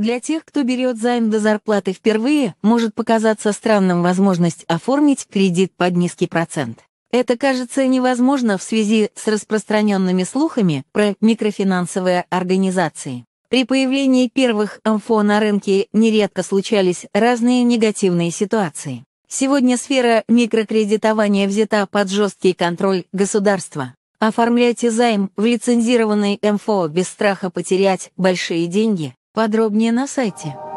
Для тех, кто берет займ до зарплаты впервые, может показаться странным возможность оформить кредит под низкий процент. Это кажется невозможно в связи с распространенными слухами про микрофинансовые организации. При появлении первых МФО на рынке нередко случались разные негативные ситуации. Сегодня сфера микрокредитования взята под жесткий контроль государства. Оформляйте займ в лицензированный МФО без страха потерять большие деньги, Подробнее на сайте.